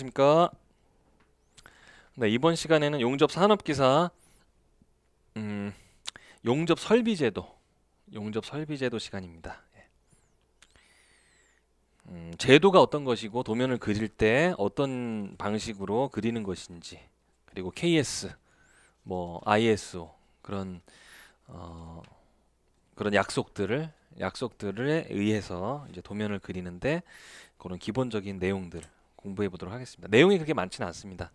안녕하십니까. 네, 이번 시간에는 용접 산업기사 음, 용접 설비제도 용접 설비제도 시간입니다. 예. 음, 제도가 어떤 것이고 도면을 그릴 때 어떤 방식으로 그리는 것인지 그리고 KS 뭐 ISO 그런 어, 그런 약속들을 약속들에 의해서 이제 도면을 그리는데 그런 기본적인 내용들 공부해 보도록 하겠습니다. 내용이 그렇게 많지는 않습니다.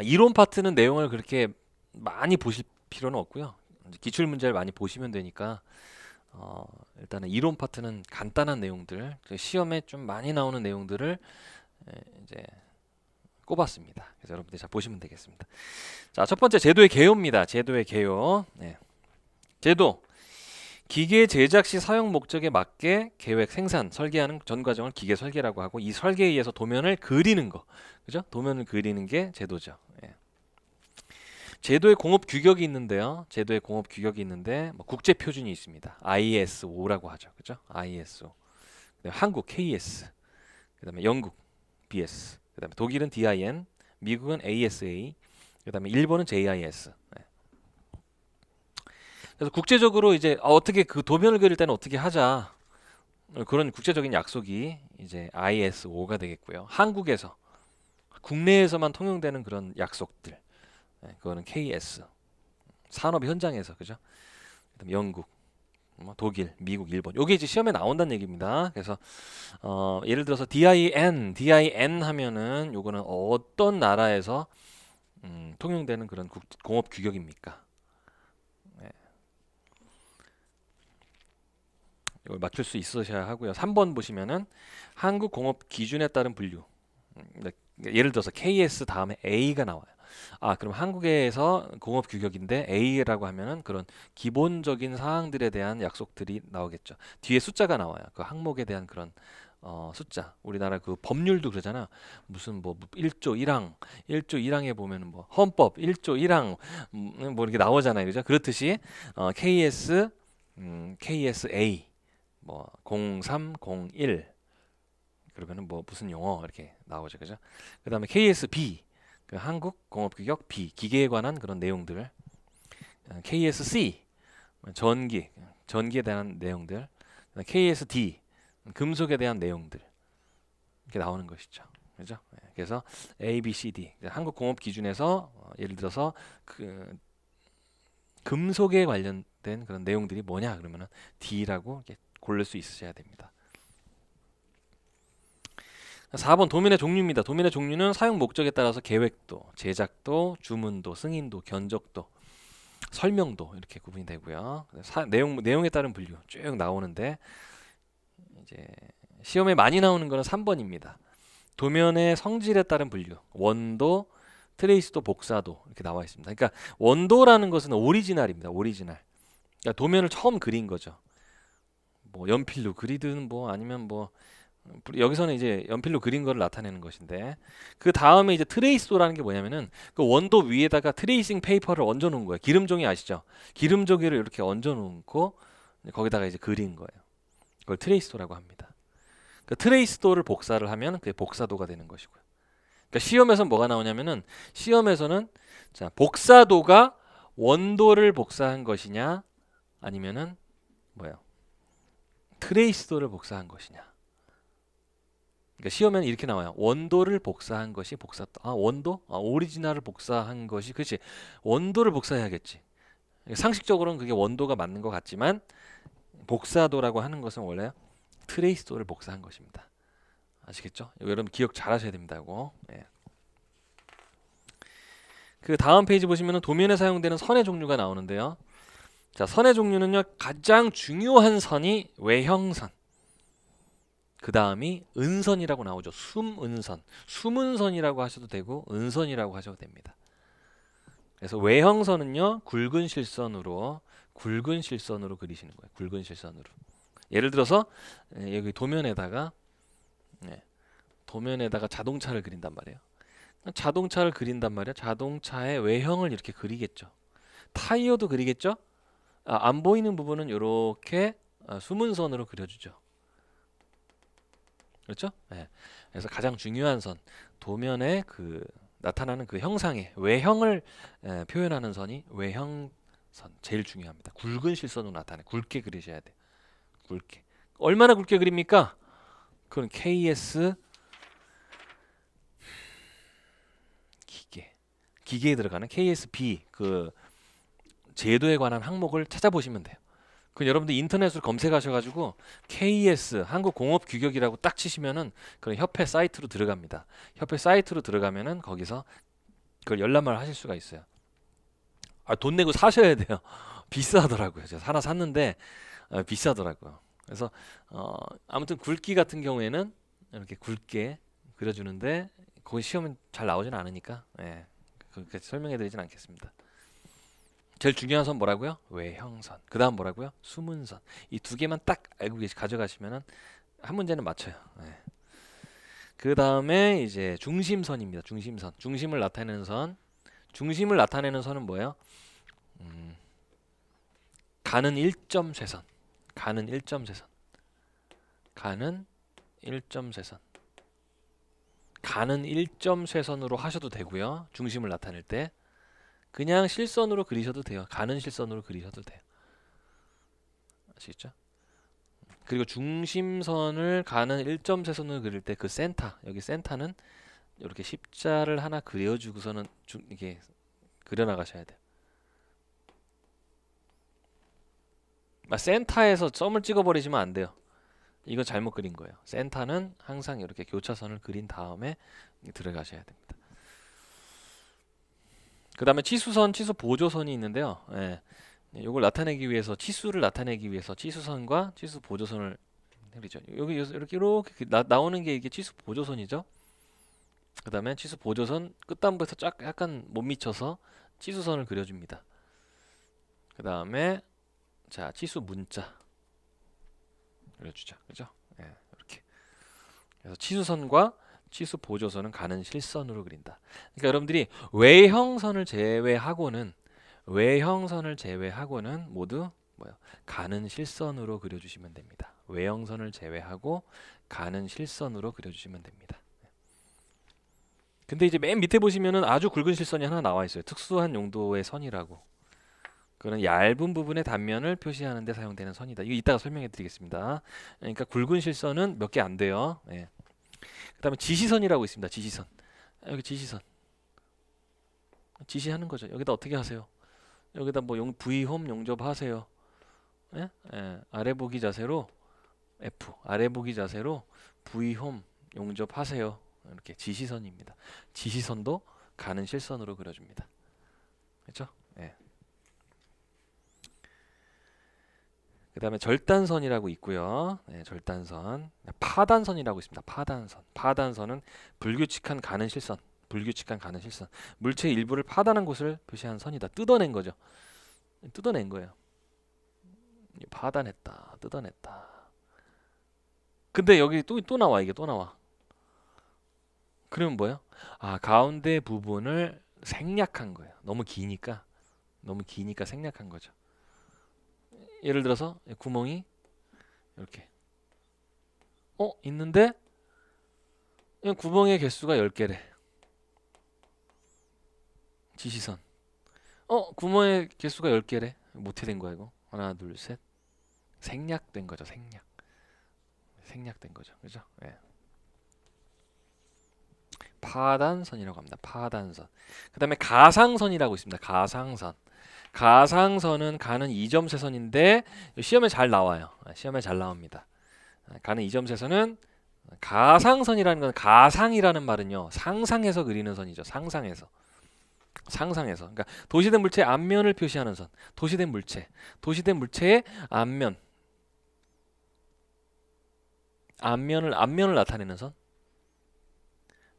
이론 파트는 내용을 그렇게 많이 보실 필요는 없고요. 기출 문제를 많이 보시면 되니까 어, 일단은 이론 파트는 간단한 내용들, 그 시험에 좀 많이 나오는 내용들을 이제 꼽았습니다. 그래서 여러분들 잘 보시면 되겠습니다. 자, 첫 번째 제도의 개요입니다. 제도의 개요. 네. 제도 기계 제작 시 사용 목적에 맞게 계획 생산 설계하는 전 과정을 기계 설계라고 하고 이 설계에 의해서 도면을 그리는 거 그죠 도면을 그리는 게 제도죠 예. 제도의 공업 규격이 있는데요 제도의 공업 규격이 있는데 뭐 국제 표준이 있습니다 ISO라고 하죠 그죠 ISO 한국 KS 그 다음에 영국 BS 그 다음에 독일은 DIN 미국은 ASA 그 다음에 일본은 JIS 예. 그래서 국제적으로 이제 아, 어떻게 그 도면을 그릴 때는 어떻게 하자 그런 국제적인 약속이 이제 ISO가 되겠고요. 한국에서 국내에서만 통용되는 그런 약속들 예, 그거는 KS 산업 현장에서 그죠? 영국, 뭐 독일, 미국, 일본 요게 이제 시험에 나온다는 얘기입니다. 그래서 어, 예를 들어서 DIN, DIN 하면은 요거는 어떤 나라에서 음, 통용되는 그런 국, 공업 규격입니까? 이걸 맞출 수 있으셔야 하고요. 3번 보시면은 한국 공업 기준에 따른 분류. 음, 예를 들어서 KS 다음에 A가 나와요. 아, 그럼 한국에서 공업 규격인데 A라고 하면은 그런 기본적인 사항들에 대한 약속들이 나오겠죠. 뒤에 숫자가 나와요. 그 항목에 대한 그런 어, 숫자. 우리나라 그 법률도 그러잖아. 무슨 뭐 1조 1항, 1조 1항에 보면은 뭐 헌법 1조 1항 음, 뭐 이렇게 나오잖아요. 그죠? 그렇듯이 어, KS 음, KSA 뭐0301 그러면은 뭐 무슨 용어 이렇게 나오죠, 그죠? 그다음에 KSB 그 한국 공업규격 B 기계에 관한 그런 내용들, 어, KSC 전기 전기에 대한 내용들, KSD 금속에 대한 내용들 이렇게 나오는 것이죠. 그죠? 예, 그래서 A, B, C, D 한국 공업 기준에서 어, 예를 들어서 그 금속에 관련된 그런 내용들이 뭐냐 그러면은 D라고 이렇게 고를 수 있으셔야 됩니다. 4번 도면의 종류입니다. 도면의 종류는 사용 목적에 따라서 계획도, 제작도, 주문도, 승인도, 견적도, 설명도 이렇게 구분이 되고요. 사, 내용 내용에 따른 분류 쭉 나오는데 이제 시험에 많이 나오는 거는 3번입니다. 도면의 성질에 따른 분류, 원도, 트레이스도, 복사도 이렇게 나와 있습니다. 그러니까 원도라는 것은 오리지널입니다. 오리지널. 그러니까 도면을 처음 그린 거죠. 뭐 연필로 그리든 뭐 아니면 뭐 여기서는 이제 연필로 그린 거를 나타내는 것인데 그 다음에 이제 트레이스도라는 게 뭐냐면은 그 원도 위에다가 트레이싱 페이퍼를 얹어 놓은 거예요. 기름종이 아시죠? 기름종이를 이렇게 얹어 놓고 거기다가 이제 그린 거예요. 그걸 트레이스도라고 합니다. 그 트레이스도를 복사를 하면 그게 복사도가 되는 것이고요. 그러니까 시험에서 뭐가 나오냐면은 시험에서는 자, 복사도가 원도를 복사한 것이냐 아니면은 뭐예요? 트레이스도를 복사한 것이냐. 그러니까 시험에는 이렇게 나와요. 원도를 복사한 것이 복사 아 원도? 아 오리지널을 복사한 것이 그렇지. 원도를 복사해야겠지. 그러니까 상식적으로는 그게 원도가 맞는 것 같지만 복사도라고 하는 것은 원래 트레이스도를 복사한 것입니다. 아시겠죠? 여러분 기억 잘 하셔야 됩니다고. 예. 그 다음 페이지 보시면 도면에 사용되는 선의 종류가 나오는데요. 자, 선의 종류는요. 가장 중요한 선이 외형선. 그 다음이 은선이라고 나오죠. 숨은선. 숨은선이라고 하셔도 되고 은선이라고 하셔도 됩니다. 그래서 외형선은요. 굵은 실선으로 굵은 실선으로 그리시는 거예요. 굵은 실선으로. 예를 들어서 예, 여기 도면에다가 예, 도면에다가 자동차를 그린단 말이에요. 자동차를 그린단 말이에요. 자동차의 외형을 이렇게 그리겠죠. 타이어도 그리겠죠. 아, 안 보이는 부분은 이렇게 아, 숨은 선으로 그려주죠. 그렇죠? 네. 그래서 가장 중요한 선 도면에 그 나타나는 그 형상의 외형을 에, 표현하는 선이 외형 선 제일 중요합니다. 굵은 실선으로 나타내 굵게 그리셔야 돼. 굵게 얼마나 굵게 그립니까? 그건 KS 기계 기계에 들어가는 KSB 그 제도에 관한 항목을 찾아보시면 돼요. 그 여러분들 인터넷으로 검색하셔가지고 KS 한국공업규격이라고 딱 치시면은 그런 협회 사이트로 들어갑니다. 협회 사이트로 들어가면은 거기서 그걸 열람을 하실 수가 있어요. 아돈 내고 사셔야 돼요. 비싸더라고요. 제가 하나 샀는데 아, 비싸더라고요. 그래서 어, 아무튼 굵기 같은 경우에는 이렇게 굵게 그려주는데 거기 시험은 잘 나오진 않으니까 예, 그렇게 설명해드리진 않겠습니다. 제일 중요한 선 뭐라고요? 외형선. 그 다음 뭐라고요? 수문선. 이 두 개만 딱 알고 계시 가져가시면은 한 문제는 맞춰요. 네. 그 다음에 이제 중심선입니다. 중심선. 중심을 나타내는 선. 중심을 나타내는 선은 뭐예요? 음, 가는 1점 세선. 가는 1점 세선. 가는 1점 세선. 가는 1점 세선으로 하셔도 되고요. 중심을 나타낼 때. 그냥 실선으로 그리셔도 돼요. 가는 실선으로 그리셔도 돼요. 아시겠죠? 그리고 중심선을 가는 1점 세선을 그릴 때 그 센터 여기 센터는 이렇게 십자를 하나 그려주고서는 중, 이게 그려나가셔야 돼요. 아, 센터에서 점을 찍어버리시면 안 돼요. 이거 잘못 그린 거예요. 센터는 항상 이렇게 교차선을 그린 다음에 들어가셔야 됩니다. 그 다음에 치수선, 치수 보조선이 있는데요. 예. 이걸 네, 나타내기 위해서 치수를 나타내기 위해서 치수선과 치수 보조선을 그리죠. 여기 이렇게 이렇게 그 나, 오는게 이게 치수 보조선이죠. 그 다음에 치수 보조선 끝단부에서 쫙 약간 못 미쳐서 치수선을 그려줍니다. 그 다음에 자 치수 문자 그려주죠. 그죠? 예, 이렇게. 그래서 치수선과 치수 보조선은 가는 실선으로 그린다. 그러니까 여러분들이 외형선을 제외하고는 외형선을 제외하고는 모두 뭐요? 가는 실선으로 그려주시면 됩니다. 외형선을 제외하고 가는 실선으로 그려주시면 됩니다. 근데 이제 맨 밑에 보시면은 아주 굵은 실선이 하나 나와 있어요. 특수한 용도의 선이라고. 그런 얇은 부분의 단면을 표시하는 데 사용되는 선이다. 이거 이따가 설명해 드리겠습니다. 그러니까 굵은 실선은 몇 개 안 돼요. 예. 그 다음에 지시선이라고 있습니다. 지시선. 여기 지시선. 지시하는 거죠. 여기다 어떻게 하세요? 여기다 뭐 용, V홈 용접하세요. 예? 예, 아래 보기 자세로 F, 아래 보기 자세로 V홈 용접하세요. 이렇게 지시선입니다. 지시선도 가는 실선으로 그려줍니다. 그렇죠? 그 다음에 절단선이라고 있고요. 네, 절단선. 네, 파단선이라고 있습니다. 파단선. 파단선은 불규칙한 가는 실선. 불규칙한 가는 실선. 물체 일부를 파단한 곳을 표시한 선이다. 뜯어낸 거죠. 뜯어낸 거예요. 파단했다. 뜯어냈다. 근데 여기 또, 또 나와. 이게 또 나와. 그러면 뭐예요? 아, 가운데 부분을 생략한 거예요. 너무 기니까. 너무 기니까 생략한 거죠. 예를 들어서 구멍이 이렇게 어? 있는데 구멍의 개수가 10개래 지시선 어? 구멍의 개수가 10개래 못 해된 뭐 거야 이거 하나 둘 셋 생략된 거죠 생략 생략된 거죠 그죠? 예. 파단선이라고 합니다 파단선 그 다음에 가상선이라고 있습니다 가상선 가상선은 가는 이점 세선인데 시험에 잘 나와요. 아, 시험에 잘 나옵니다. 아, 가는 이점 세선은 가상선이라는 건 가상이라는 말은요. 상상해서 그리는 선이죠. 상상해서. 상상해서. 그러니까 도시된 물체의 앞면을 표시하는 선. 도시된 물체. 도시된 물체의 앞면. 앞면을 앞면을 나타내는 선.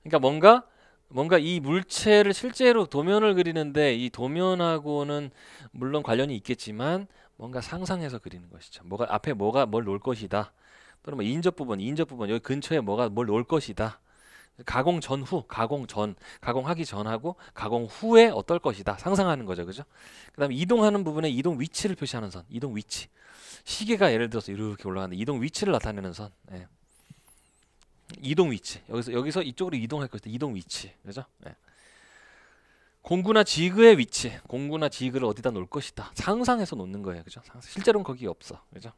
그러니까 뭔가 뭔가 이 물체를 실제로 도면을 그리는데 이 도면하고는 물론 관련이 있겠지만 뭔가 상상해서 그리는 것이죠. 뭐가 앞에 뭐가 뭘 놓을 것이다. 또는 뭐 인접 부분, 인접 부분 여기 근처에 뭐가 뭘 놓을 것이다. 가공 전후, 가공 전, 가공하기 전하고 가공 후에 어떨 것이다 상상하는 거죠, 그죠? 그다음에 이동하는 부분에 이동 위치를 표시하는 선, 이동 위치. 시계가 예를 들어서 이렇게 올라가는데 이동 위치를 나타내는 선. 예. 이동 위치. 여기서 여기서 이쪽으로 이동할 것이다. 이동 위치. 그죠? 네. 공구나 지그의 위치. 공구나 지그를 어디다 놓을 것이다. 상상해서 놓는 거예요. 그죠? 실제로는 거기 없어. 그죠?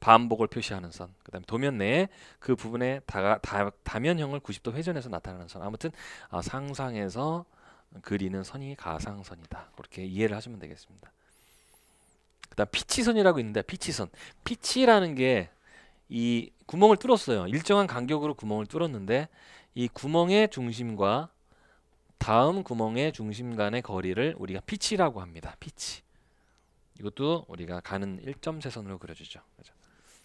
반복을 표시하는 선, 그 다음에 도면 내에 그 부분에 다, 다, 다면형을 90도 회전해서 나타나는선 아무튼 아, 상상해서 그리는 선이 가상선이다 그렇게 이해를 하시면 되겠습니다 그 다음 피치선이라고 있는데 피치선 피치라는 게이 구멍을 뚫었어요. 일정한 간격으로 구멍을 뚫었는데 이 구멍의 중심과 다음 구멍의 중심 간의 거리를 우리가 피치라고 합니다. 피치. 이것도 우리가 가는 일점 세선으로 그려주죠. 그렇죠?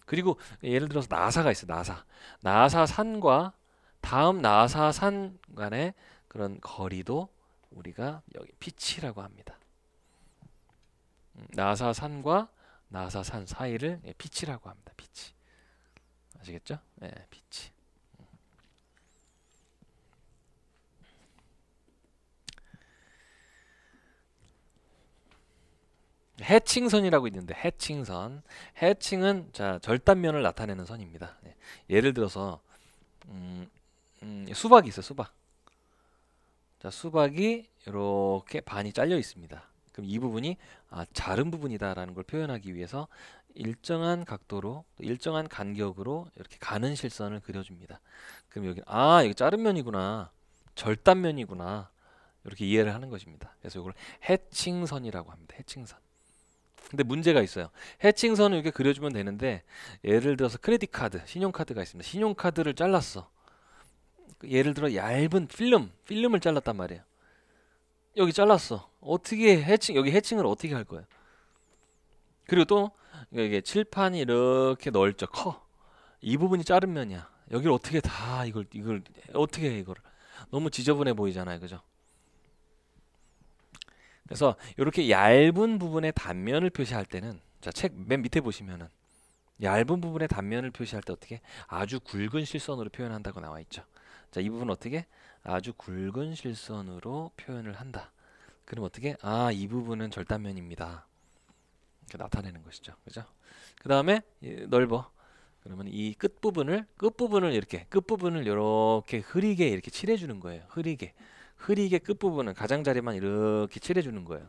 그리고 예를 들어서 나사가 있어. 요 나사. 나사 산과 다음 나사 산 간의 그런 거리도 우리가 여기 피치라고 합니다. 음, 나사 산과 나사 산 사이를 예, 피치라고 합니다. 피치. 아시겠죠? 예, 빛이. 해칭선이라고 있는데 해칭선 해칭은 자 절단면을 나타내는 선입니다 예. 를 들어서 음, 음, 수박이 있어요 수박 자 수박이 이렇게 반이 잘려 있습니다 그럼 이 부분이 아, 자른 부분이다 라는 걸 표현하기 위해서 일정한 각도로 일정한 간격으로 이렇게 가는 실선을 그려줍니다. 그럼 여기 아 이거 자른 면이구나 절단 면이구나 이렇게 이해를 하는 것입니다. 그래서 이걸 해칭선이라고 합니다. 해칭선. 근데 문제가 있어요. 해칭선을 이렇게 그려주면 되는데 예를 들어서 크레딧 카드, 신용카드가 있습니다. 신용카드를 잘랐어. 예를 들어 얇은 필름, 필름을 잘랐단 말이에요. 여기 잘랐어. 어떻게 해칭 여기 해칭을 어떻게 할 거예요? 그리고 또 이게 칠판이 이렇게 넓죠. 커. 이 부분이 자른 면이야. 여기를 어떻게 다 이걸 이걸 어떻게 해이걸 너무 지저분해 보이잖아요. 그죠? 그래서 이렇게 얇은 부분의 단면을 표시할 때는 자, 책 맨 밑에 보시면은 얇은 부분의 단면을 표시할 때 어떻게 아주 굵은 실선으로 표현한다고 나와 있죠. 자, 이 부분 어떻게 아주 굵은 실선으로 표현을 한다. 그럼 어떻게 아, 이 부분은 절단면입니다. 이렇게 나타내는 것이죠. 그죠? 그 다음에 넓어. 그러면 이 끝 부분을 끝 부분을 이렇게 끝 부분을 이렇게 흐리게 이렇게 칠해주는 거예요. 흐리게 흐리게 끝 부분은 가장자리만 이렇게 칠해주는 거예요.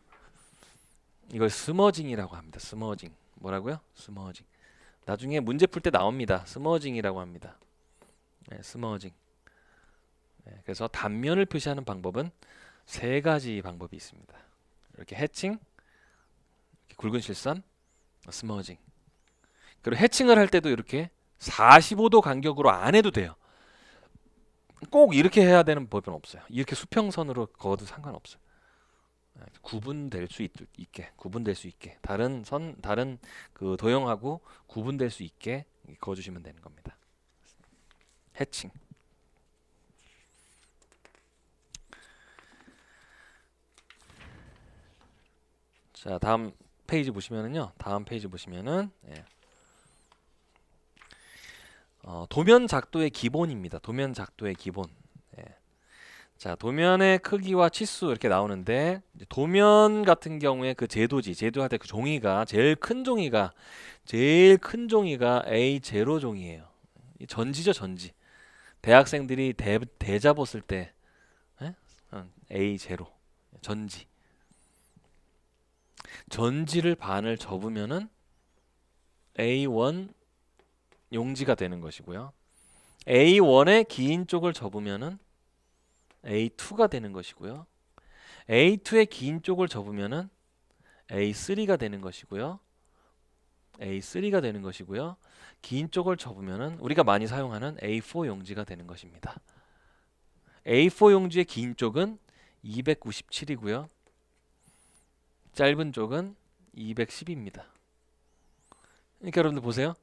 이걸 스머징이라고 합니다. 스머징 뭐라고요? 스머징. 나중에 문제 풀 때 나옵니다. 스머징이라고 합니다. 네, 스머징. 네, 그래서 단면을 표시하는 방법은 세 가지 방법이 있습니다. 이렇게 해칭, 굵은 실선 스머징 그리고 해칭을 할 때도 이렇게 45도 간격으로 안 해도 돼요 꼭 이렇게 해야 되는 법은 없어요 이렇게 수평선으로 그어도 상관없어요 아, 구분될 수 있, 게 구분될 수 있게 다른 선 다른 그 도형하고 구분될 수 있게 그어주시면 되는 겁니다 해칭 자 다음 페이지 보시면은요. 다음 페이지 보시면은 예. 어, 도면 작도의 기본입니다. 도면 작도의 기본. 예. 자, 도면의 크기와 치수 이렇게 나오는데 도면 같은 경우에 그 제도지, 제도할 때그 종이가 제일 큰 종이가 제일 큰 종이가 A0 종이에요. 전지죠, 전지. 대학생들이 대, 대자 봤을 때 예? A0 전지. 전지를 반을 접으면은 A1 용지가 되는 것이고요. A1의 긴 쪽을 접으면은 A2가 되는 것이고요. A2의 긴 쪽을 접으면은 A3가 되는 것이고요. A3가 되는 것이고요. 긴 쪽을 접으면은 우리가 많이 사용하는 A4 용지가 되는 것입니다. A4 용지의 긴 쪽은 297이고요. 짧은 쪽은 210입니다. 그러니까 여러분들 보세요.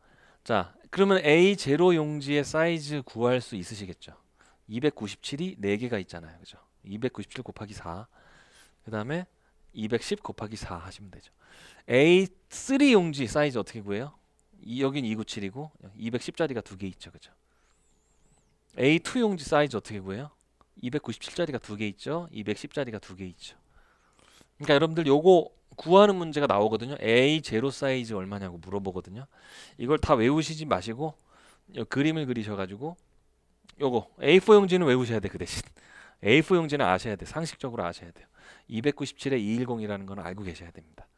자, 그러면 A0 용지의 사이즈 구할 수 있으시겠죠? 297이 4개가 있잖아요. 그죠? 297 곱하기 4. 그 다음에 210 곱하기 4 하시면 되죠. A3 용지 사이즈 어떻게 구해요? 이, 여긴 297이고 210짜리가 두 개 있죠. 그죠? A2 용지 사이즈 어떻게 구해요? 297짜리가 두 개 있죠. 210짜리가 두 개 있죠. 그러니까 여러분들 요거 구하는 문제가 나오거든요. A 제로 사이즈 얼마냐고 물어보거든요. 이걸 다 외우시지 마시고 그림을 그리셔가지고 요거 A4 용지는 외우셔야 돼 그 대신 A4 용지는 아셔야 돼 상식적으로 아셔야 돼요. 297에 210이라는 건 알고 계셔야 됩니다.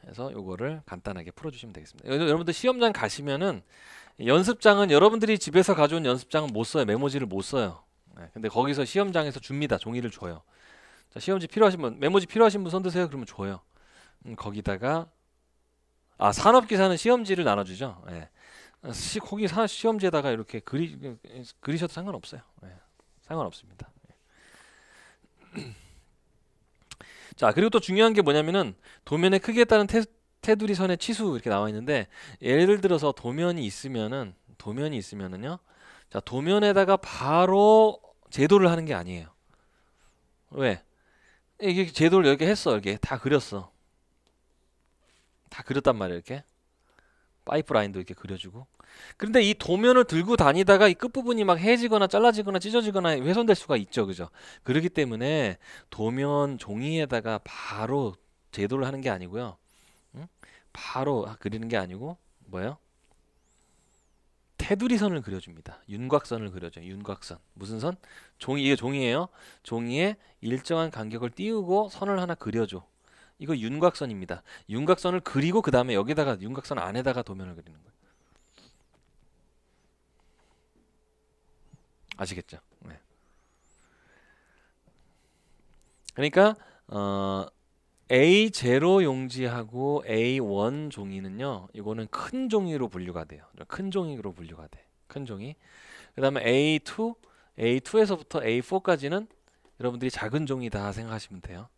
그래서 요거를 간단하게 풀어주시면 되겠습니다. 여러분들 시험장 가시면은 연습장은 여러분들이 집에서 가져온 연습장은 못 써요. 메모지를 못 써요. 네, 근데 거기서 시험장에서 줍니다. 종이를 줘요. 자, 시험지 필요하신 분, 메모지 필요하신 분 손드세요. 그러면 줘요. 음, 거기다가 아 산업기사는 시험지를 나눠주죠. 예. 시, 거기 사, 시험지에다가 이렇게 그리 그리셔도 상관없어요. 예. 상관없습니다. 예. 자 그리고 또 중요한 게 뭐냐면은 도면의 크기에 따른 테, 테두리 선의 치수 이렇게 나와 있는데 예를 들어서 도면이 있으면은 도면이 있으면은요. 자 도면에다가 바로 제도를 하는 게 아니에요. 왜? 이게 제도를 이렇게 했어 이렇게 다 그렸어 다 그렸단 말이야 이렇게 파이프라인도 이렇게 그려주고 그런데 이 도면을 들고 다니다가 이 끝부분이 막 해지거나 잘라지거나 찢어지거나 훼손될 수가 있죠 그죠 그러기 때문에 도면 종이에다가 바로 제도를 하는 게 아니고요 응? 바로 아, 그리는 게 아니고 뭐예요 테두리선을 그려줍니다. 윤곽선을 그려줘요. 윤곽선. 무슨 선? 종이, 이게 종이에요. 종이에 일정한 간격을 띄우고 선을 하나 그려줘. 이거 윤곽선입니다. 윤곽선을 그리고 그 다음에 여기다가 윤곽선 안에다가 도면을 그리는 거예요. 아시겠죠? 네. 그러니까 어, A0 용지하고 A1 종이는요. 이거는 큰 종이로 분류가 돼요. 큰 종이로 분류가 돼. 큰 종이. 그다음에 A2, A2에서부터 A4까지는 여러분들이 작은 종이다 생각하시면 돼요.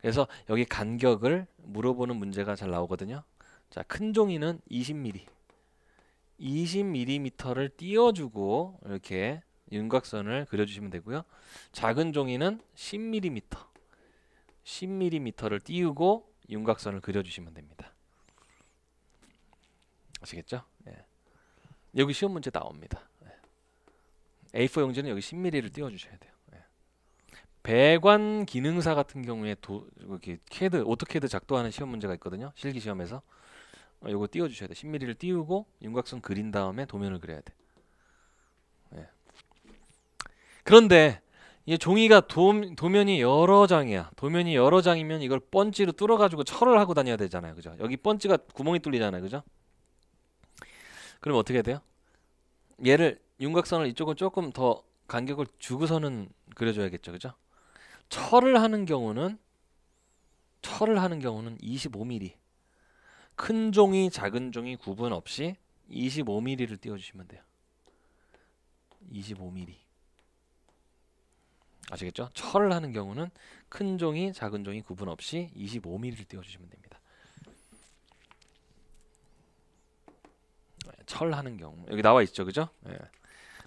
그래서 여기 간격을 물어보는 문제가 잘 나오거든요. 자, 큰 종이는 20mm. 20mm를 띄워주고 이렇게 윤곽선을 그려주시면 되고요. 작은 종이는 10mm. 10mm를 띄우고 윤곽선을 그려주시면 됩니다. 아시겠죠? 예. 여기 시험 문제 나옵니다. 예. A4 용지는 여기 10mm를 띄워주셔야 돼요. 예. 배관 기능사 같은 경우에 도, 이렇게 캐드, 오토캐드 작동하는 시험 문제가 있거든요. 실기 시험에서 이거 어, 띄워주셔야 돼. 10mm를 띄우고 윤곽선 그린 다음에 도면을 그려야 돼. 예. 그런데 이 종이가 도, 도면이 여러 장이야. 도면이 여러 장이면 이걸 번지로 뚫어가지고 철을 하고 다녀야 되잖아요. 그죠? 여기 번지가 구멍이 뚫리잖아요. 그죠? 그럼 어떻게 돼요? 얘를 윤곽선을 이쪽은 조금 더 간격을 주고서는 그려줘야겠죠. 그죠? 철을 하는 경우는 철을 하는 경우는 25mm 큰 종이 작은 종이 구분 없이 25mm를 띄워주시면 돼요. 25mm 아시겠죠? 철을 하는 경우는 큰 종이 작은 종이 구분 없이 25mm를 띄워주시면 됩니다. 네, 철 하는 경우 여기 나와 있죠, 그죠? 예.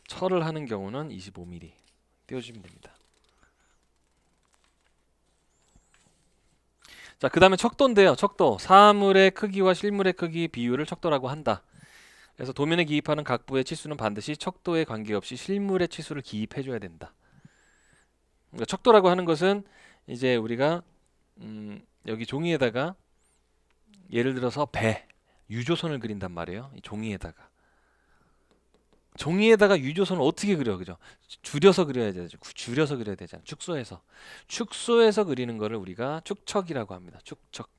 철을 하는 경우는 25mm 띄워주시면 됩니다. 자, 그 다음에 척도인데요. 척도. 사물의 크기와 실물의 크기 비율을 척도라고 한다. 그래서 도면에 기입하는 각부의 치수는 반드시 척도에 관계없이 실물의 치수를 기입해줘야 된다. 그러니까 척도라고 하는 것은 이제 우리가 음, 여기 종이에다가 예를 들어서 배 유조선을 그린단 말이에요. 이 종이에다가 종이에다가 유조선을 어떻게 그려 그죠? 줄여서 그려야 되죠. 줄여서 그려야 되잖아요. 축소해서 축소해서 그리는 거를 우리가 축척이라고 합니다. 축척.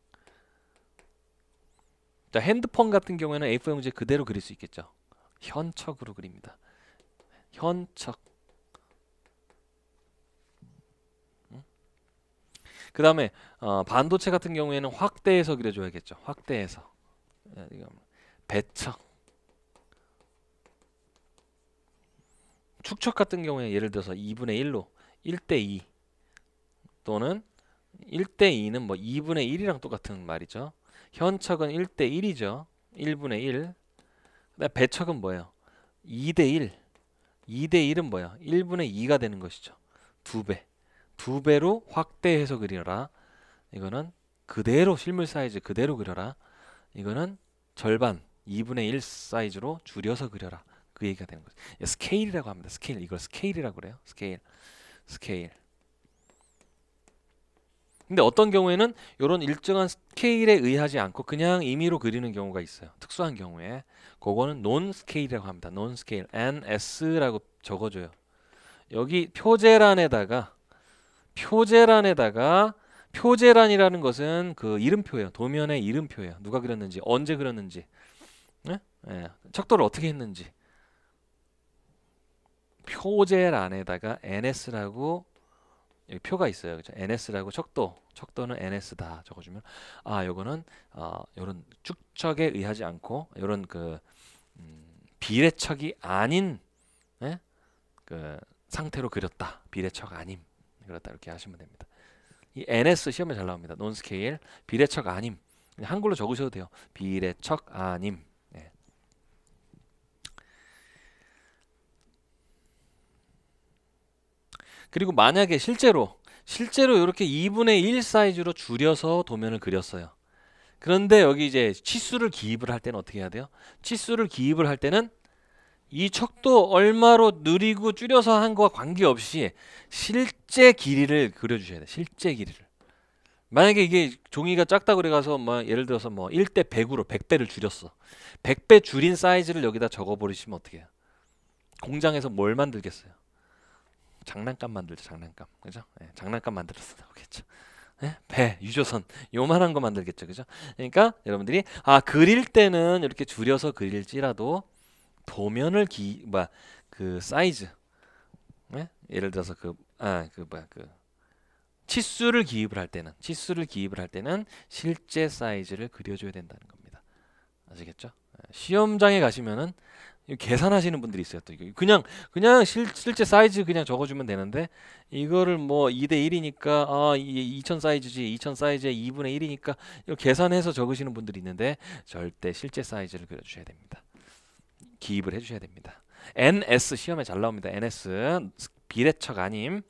자, 핸드폰 같은 경우에는 A4 용지 그대로 그릴 수 있겠죠. 현척으로 그립니다. 현척. 그 다음에 어, 반도체 같은 경우에는 확대 해석을 려줘야겠죠 확대 해서 예, 배척. 축척 같은 경우에 예를 들어서 2분의 1로 1대 2 또는 1대 2는 뭐 2분의 1이랑 똑같은 말이죠. 현척은 1대 1이죠. 1분의 1. 그다음 배척은 뭐예요? 2대 1. 2대 1은 뭐야? 1분의 2가 되는 것이죠. 두 배. 두 배로 확대해서 그려라. 이거는 그대로 실물 사이즈 그대로 그려라. 이거는 절반 2분의 1 사이즈로 줄여서 그려라. 그 얘기가 되는 거죠. 예, 스케일이라고 합니다. 스케일. 이걸 스케일이라고 그래요. 스케일. 스케일. 근데 어떤 경우에는 이런 일정한 스케일에 의하지 않고 그냥 임의로 그리는 경우가 있어요. 특수한 경우에. 그거는 논 스케일이라고 합니다. 논 스케일. NS라고 적어줘요. 여기 표제란에다가 표제란에다가 표제란이라는 것은 그 이름표예요. 도면의 이름표예요. 누가 그렸는지, 언제 그렸는지, 네? 네. 척도를 어떻게 했는지. 표제란에다가 ns라고 여기 표가 있어요. 그죠? ns라고 척도, 척도는 ns다 적어주면 아, 요거는 어, 요런 축척에 의하지 않고 요런 그 음, 비례척이 아닌 예? 그 상태로 그렸다. 비례척 아님. 그렇다 이렇게 하시면 됩니다. 이 NS 시험에 잘 나옵니다. 논스케일 비례척 아님 네, 한글로 적으셔도 돼요. 비례척 아님 네. 그리고 만약에 실제로 실제로 이렇게 2분의 1 사이즈로 줄여서 도면을 그렸어요. 그런데 여기 이제 치수를 기입을 할 때는 어떻게 해야 돼요? 치수를 기입을 할 때는 이 척도 얼마로 느리고 줄여서 한 거와 관계없이 실제 길이를 그려주셔야 돼. 실제 길이를. 만약에 이게 종이가 작다 고 그래가서 뭐 예를 들어서 뭐 1대 100으로 100배를 줄였어. 100배 줄인 사이즈를 여기다 적어버리시면 어떻게 해요? 공장에서 뭘 만들겠어요? 장난감 만들죠. 장난감. 그죠? 네, 장난감 만들었어. 그겠죠 네? 예? 배, 유조선 요만한 거 만들겠죠. 그죠? 그러니까 여러분들이 아 그릴 때는 이렇게 줄여서 그릴지라도 도면을 기, 뭐, 그 사이즈. 예? 예를 들어서 그, 아, 그, 뭐야, 그, 치수를 기입을 할 때는, 치수를 기입을 할 때는 실제 사이즈를 그려줘야 된다는 겁니다. 아시겠죠? 예, 시험장에 가시면은 계산하시는 분들이 있어요. 또 그냥 그냥 실, 실제 사이즈 그냥 적어주면 되는데 이거를 뭐 2대 1이니까 아2000 사이즈지 2000 사이즈의 2분의 1이니까 이 계산해서 적으시는 분들이 있는데 절대 실제 사이즈를 그려주셔야 됩니다. 기입을 해주셔야 됩니다. NS 시험에 잘 나옵니다. NS 비례척 아님.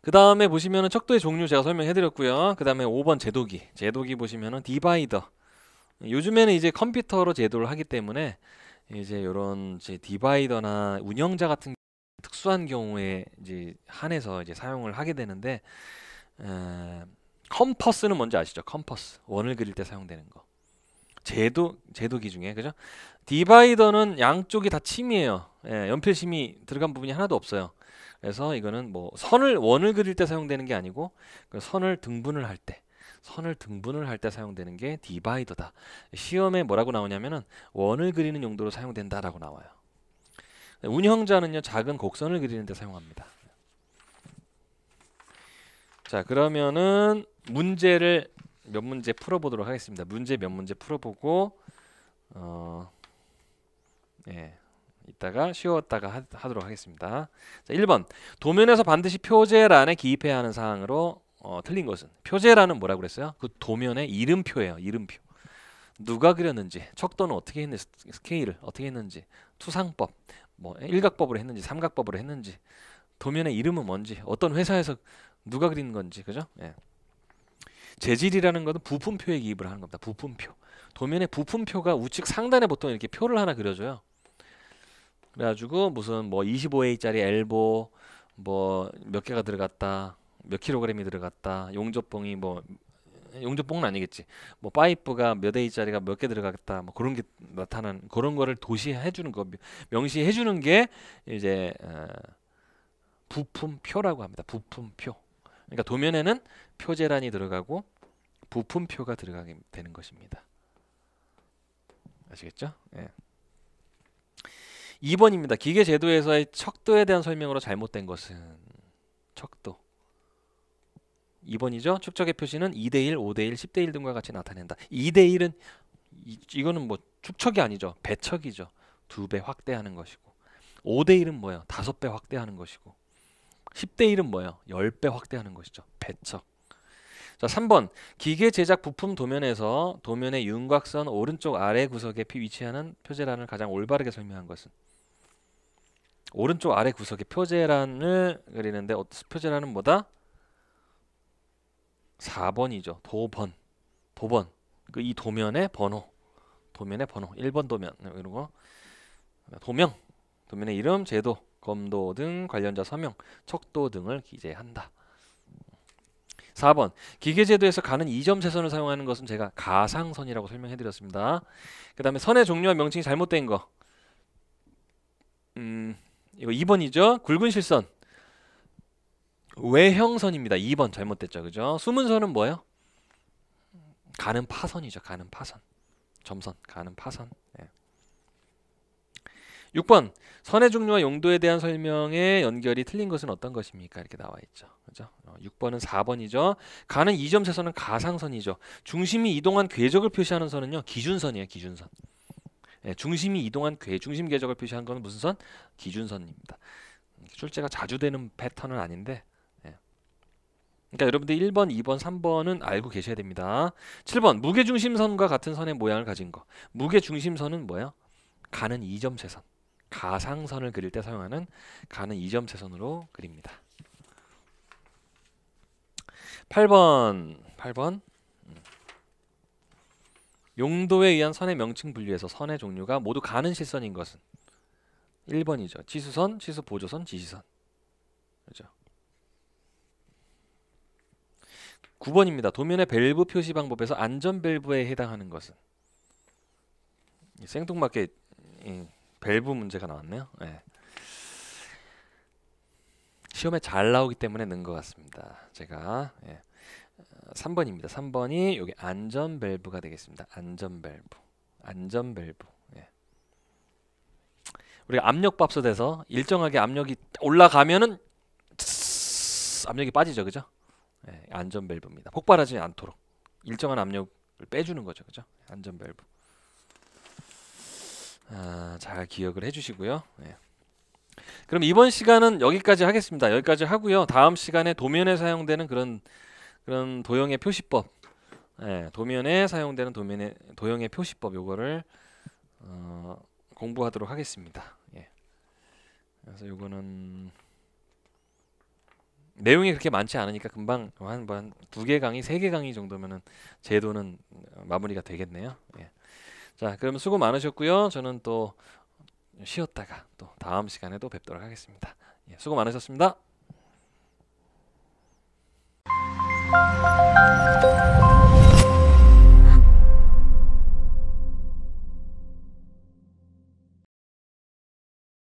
그 다음에 보시면은 척도의 종류 제가 설명해드렸고요. 그 다음에 5번 제도기. 제도기 보시면은 디바이더. 요즘에는 이제 컴퓨터로 제도를 하기 때문에 이제 이런 이제 디바이더나 운영자 같은 특수한 경우에 이제 한해서 이제 사용을 하게 되는데 에, 컴퍼스는 뭔지 아시죠? 컴퍼스 원을 그릴 때 사용되는 거. 제도 제도기 준에 그죠? 디바이더는 양쪽이 다 침이에요. 예, 연필 심이 들어간 부분이 하나도 없어요. 그래서 이거는 뭐 선을 원을 그릴 때 사용되는 게 아니고 그 선을 등분을 할 때. 선을 등분을 할 때 사용되는 게 디바이더다. 시험에 뭐라고 나오냐면은 원을 그리는 용도로 사용된다라고 나와요. 운형자는요 작은 곡선을 그리는 데 사용합니다. 자 그러면은 문제를 몇 문제 풀어보도록 하겠습니다. 문제 몇 문제 풀어보고 어, 예, 이따가 쉬웠다가 하, 하도록 하겠습니다. 자, 1번 도면에서 반드시 표제란에 기입해야 하는 사항으로 어, 틀린 것은 표제란은 뭐라고 그랬어요? 그 도면의 이름표예요. 이름표. 누가 그렸는지, 척도는 어떻게 했는지, 스케일을 어떻게 했는지, 투상법, 뭐 일각법으로 했는지, 삼각법으로 했는지, 도면의 이름은 뭔지, 어떤 회사에서 누가 그린 건지, 그죠? 예. 재질이라는 것은 부품표에 기입을 하는 겁니다. 부품표. 도면에 부품표가 우측 상단에 보통 이렇게 표를 하나 그려줘요. 그래가지고 무슨 뭐 25A짜리 엘보 뭐 몇 개가 들어갔다 몇 킬로그램이 들어갔다 용접봉이 뭐 용접봉은 아니겠지 뭐 파이프가 몇 A짜리가 몇 개 들어갔다 뭐 그런 게 나타난 그런 거를 도시해 주는 거 명시해 주는 게 이제 어, 부품표라고 합니다 부품표 그러니까 도면에는 표제란이 들어가고 부품표가 들어가게 되는 것입니다. 아시겠죠? 예. 2번입니다. 기계제도에서의 척도에 대한 설명으로 잘못된 것은 척도 2번이죠. 축적의 표시는 2대1, 5대1, 10대1 등과 같이 나타낸다. 2대1은 이, 이거는 뭐 축척이 아니죠. 배척이죠. 두 배 확대하는 것이고 5대1은 뭐예요? 다섯 배 확대하는 것이고 10대 1은 뭐예요? 10배 확대하는 것이죠. 배척. 자, 3번. 기계 제작 부품 도면에서 도면의 윤곽선 오른쪽 아래 구석에 위치하는 표제란을 가장 올바르게 설명한 것은 오른쪽 아래 구석에 표제란을 그리는데 어, 표제란은 뭐다? 4번이죠. 도번. 도번. 그 이 도면의 번호. 도면의 번호. 1번 도면. 네, 이런 거. 도명. 도면의 이름, 제도. 검도 등 관련자 서명, 척도 등을 기재한다. 4번 기계제도에서 가는 이점세선을 사용하는 것은 제가 가상선이라고 설명해드렸습니다. 그 다음에 선의 종류와 명칭이 잘못된 거. 음, 이거 2번이죠. 굵은 실선. 외형선입니다. 2번 잘못됐죠. 그죠? 숨은 선은 뭐예요? 가는 파선이죠. 가는 파선. 점선, 가는 파선. 예. 6번 선의 종류와 용도에 대한 설명의 연결이 틀린 것은 어떤 것입니까? 이렇게 나와 있죠. 그죠? 6번은 어, 4번이죠. 가는 2점 세선은 가상선이죠. 중심이 이동한 궤적을 표시하는 선은요. 기준선이에요. 기준선. 예, 중심이 이동한 궤, 중심 궤적을 표시한 것은 무슨 선? 기준선입니다. 출제가 자주 되는 패턴은 아닌데 예. 그러니까 여러분들 1번, 2번, 3번은 알고 계셔야 됩니다. 7번 무게중심선과 같은 선의 모양을 가진 거. 무게중심선은 뭐예요? 가는 이점 세선. 가상선을 그릴 때 사용하는 가는 이점채선으로 그립니다. 8번 8번 음. 용도에 의한 선의 명칭 분류에서 선의 종류가 모두 가는 실선인 것은 1번이죠. 치수선, 치수 보조선, 지시선. 그죠? 9번입니다. 도면의 밸브 표시 방법에서 안전 밸브에 해당하는 것은 생뚱맞게 예. 밸브 문제가 나왔네요. 네. 시험에 잘 나오기 때문에 는 것 같습니다. 제가 예. 3번입니다. 3번이 여기 안전 밸브가 되겠습니다. 안전 밸브, 안전 밸브. 예. 우리가 압력 밥솥에서 일정하게 압력이 올라가면은 압력이 빠지죠, 그죠? 예. 안전 밸브입니다. 폭발하지 않도록 일정한 압력을 빼주는 거죠, 그죠? 안전 밸브. 아, 잘 기억을 해주시고요. 네. 그럼 이번 시간은 여기까지 하겠습니다. 여기까지 하고요. 다음 시간에 도면에 사용되는 그런 그런 도형의 표시법, 네, 도면에 사용되는 도면의 도형의 표시법 요거를 어, 공부하도록 하겠습니다. 예. 그래서 요거는 내용이 그렇게 많지 않으니까 금방 한두 뭐 개 강의, 세 개 강의 정도면은 제도는 마무리가 되겠네요. 예. 자, 그럼 수고 많으셨고요. 저는 또 쉬었다가 또 다음 시간에 도 뵙도록 하겠습니다. 예, 수고 많으셨습니다.